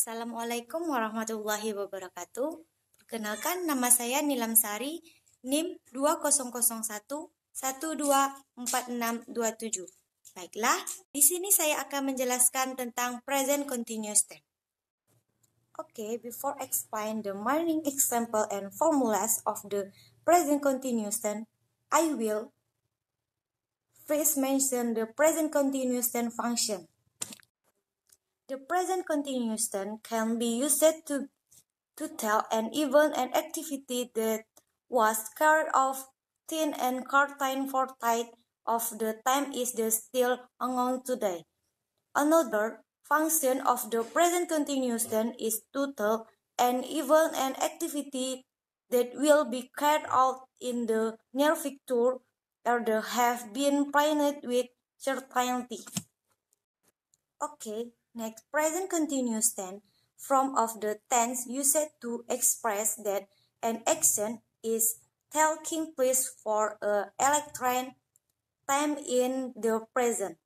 Assalamualaikum warahmatullahi wabarakatuh. Perkenalkan nama saya Nilam Sari, NIM 2001124627. Baiklah, di sini saya akan menjelaskan tentang present continuous tense. Okay, before explain the mining example and formulas of the present continuous tense, I will first mention the present continuous tense function. The present continuous tense can be used to, to tell an event and activity that was carried out thin and curtain for tight of the time is the still ongoing today. Another function of the present continuous tense is to tell an event and activity that will be carried out in the near future or that have been planned with certainty. Okay, Next, present continuous tense. From of the tense used to express that an action is taking place for a electron time in the present.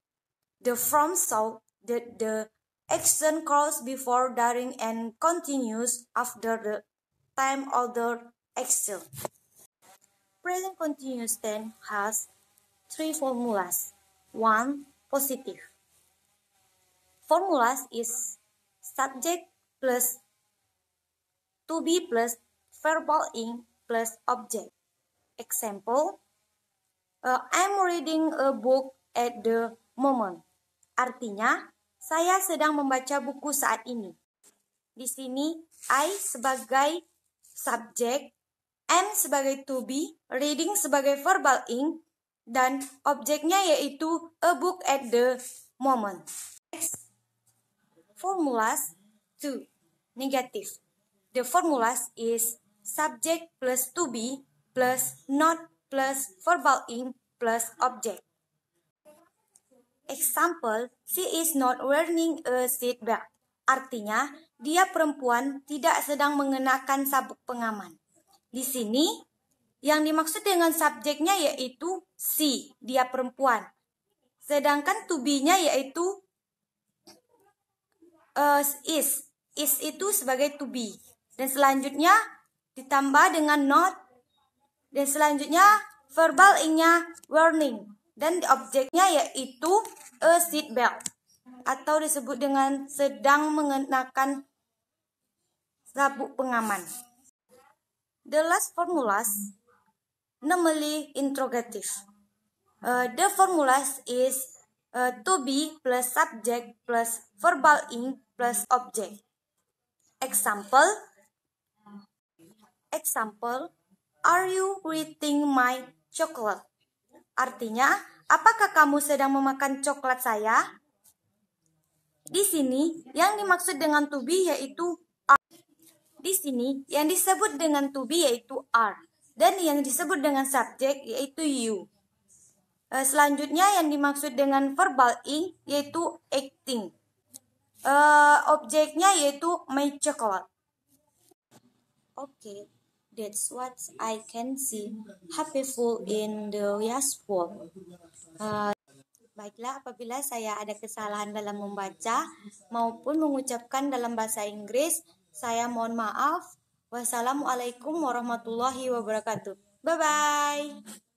The from shows that the action calls before, during, and continues after the time of the action. Present continuous tense has three formulas. 1. Positive formulas is subject plus to be plus verbal in plus object. Example, uh, I'm reading a book at the moment. Artinya, saya sedang membaca buku saat ini. Di sini, I sebagai subject, am sebagai to be, reading sebagai verbal ing, dan objeknya yaitu a book at the moment formulas to negative. The formulas is subject plus to be plus not plus verbal in plus object. Example, she is not wearing a seatbelt. Artinya, dia perempuan tidak sedang mengenakan sabuk pengaman. Di sini, yang dimaksud dengan subjeknya yaitu si, dia perempuan. Sedangkan to be-nya yaitu uh, is. Is itu sebagai to be. Dan selanjutnya ditambah dengan not. Dan selanjutnya verbal inya warning. Dan objeknya yaitu a seat belt. Atau disebut dengan sedang mengenakan sabuk pengaman. The last formulas namely interrogative. Uh, the formulas is uh, to be plus subject plus verbal ing plus object. Example Example Are you eating my chocolate? Artinya, apakah kamu sedang memakan coklat saya? Di sini, yang dimaksud dengan to be yaitu are. Di sini, yang disebut dengan to be yaitu are. Dan yang disebut dengan subjek yaitu you. Eh, selanjutnya yang dimaksud dengan verbal ink yaitu acting. e, objeknya yaitu my chocolate. Okay, that's what I can see. Happy full in the yes world. Eh, baiklah, apabila saya ada kesalahan dalam membaca maupun mengucapkan dalam bahasa Inggris, saya mohon maaf. Wassalamualaikum warahmatullahi wabarakatuh. Bye bye.